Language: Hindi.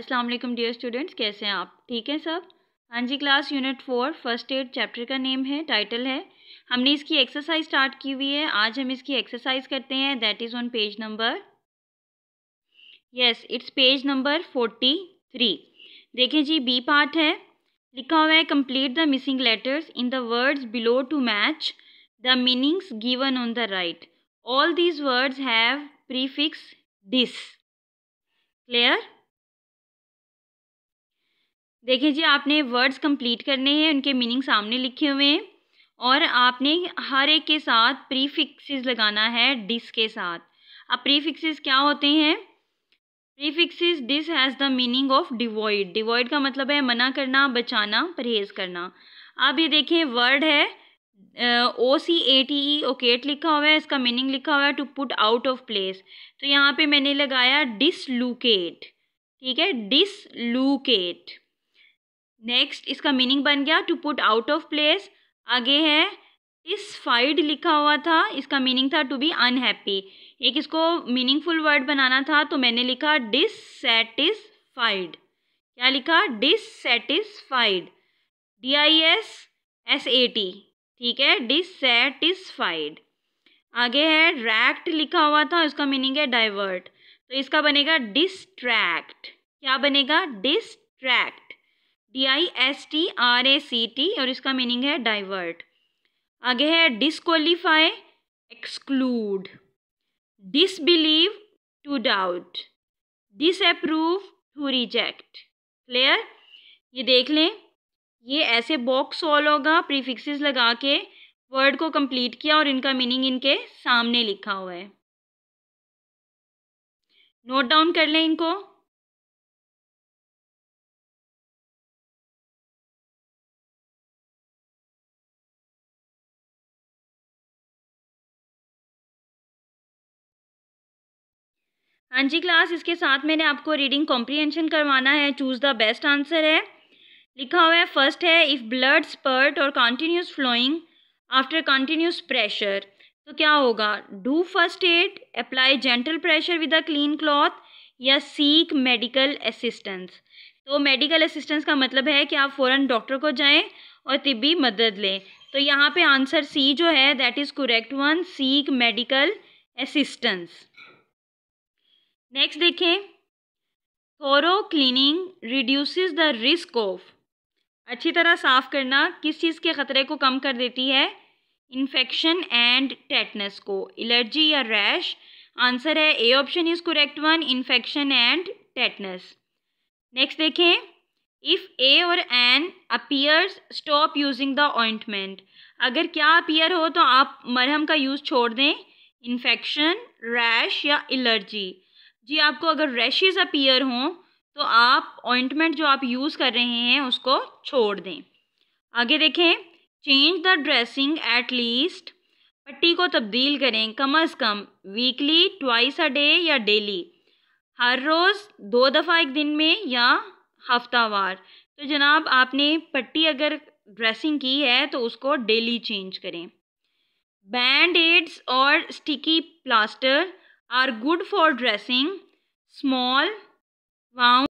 अस्सलाम वालेकुम डियर स्टूडेंट्स कैसे हैं आप ठीक हैं सब हाँ जी class unit four first aid chapter का नेम है टाइटल है हमने इसकी एक्सरसाइज स्टार्ट की हुई है आज हम इसकी एक्सरसाइज करते हैं that is on page number yes it's page number forty three देखें जी बी पार्ट है लिखा हुआ है complete the missing letters in the words below to match the meanings given on the right all these words have prefix dis clear देखिए जी आपने वर्ड्स कंप्लीट करने हैं उनके मीनिंग सामने लिखे हुए हैं और आपने हर एक के साथ प्रीफिक्सेस लगाना है डिस के साथ अब प्रीफिक्सेस क्या होते हैं prefixes dis has the meaning of devoid devoid का मतलब है मना करना बचाना परहेज करना अब ये देखें वर्ड है ओ सी ए टी ई ओकेट लिखा हुआ है इसका मीनिंग लिखा हुआ है to put out of place तो यहाँ पे मैंने लगाया डिसलूकेट ठीक है डिसलूकेट नेक्स्ट इसका मीनिंग बन गया to put out of place आगे है फाइड लिखा हुआ था इसका मीनिंग था टू बी अनहैप्पी एक इसको मीनिंगफुल वर्ड बनाना था तो मैंने लिखा डिससेटिस्फाइड क्या लिखा dissatisfied D I S S A T ठीक है डिससेटिस्फाइड आगे है रैक्ट लिखा हुआ था उसका मीनिंग है डाइवर्ट तो इसका बनेगा डिस्ट्रैक्ट क्या बनेगा distract D I S T R A C T और इसका मीनिंग है डाइवर्ट आगे है disqualify exclude disbelieve to doubt disapprove to reject clear ये देख लें ये ऐसे बॉक्स सॉल्व होगा प्रीफिक्सेस लगा के वर्ड को कंप्लीट किया और इनका मीनिंग इनके सामने लिखा हुआ है नोट डाउन कर लें इनको हाँ जी क्लास इसके साथ मैंने आपको रीडिंग कॉम्प्रीहेंशन करवाना है चूज़ द बेस्ट आंसर है लिखा हुआ है फर्स्ट है इफ़ ब्लड स्पर्ट और continuous flowing after continuous pressure तो क्या होगा do first aid apply gentle pressure with a clean cloth या सीक मेडिकल असिस्टेंस तो मेडिकल असिस्टेंस का मतलब है कि आप फ़ौरन डॉक्टर को जाएं और तिबी मदद लें तो यहाँ पे आंसर सी जो है that is correct one seek medical assistance next देखें thorough cleaning reduces the risk of अच्छी तरह साफ़ करना किस चीज़ के ख़तरे को कम कर देती है इन्फेक्शन एंड टेटनेस को एलर्जी या रैश आंसर है A option is correct one infection and tetanus next देखें इफ़ ए और an appears stop using the ointment अगर क्या अपीयर हो तो आप मरहम का यूज़ छोड़ दें इन्फेक्शन रैश या एलर्जी जी आपको अगर रैशेज़ अपीयर हों तो आप ऑइंटमेंट जो आप यूज़ कर रहे हैं उसको छोड़ दें आगे देखें change the dressing at least पट्टी को तब्दील करें कम अज़ कम वीकली ट्वाइस अ डे या डेली हर रोज़ दो दफ़ा एक दिन में या हफ्तावार तो जनाब आपने पट्टी अगर ड्रेसिंग की है तो उसको डेली चेंज करें बैंड एड्स और sticky plaster are good for dressing small wound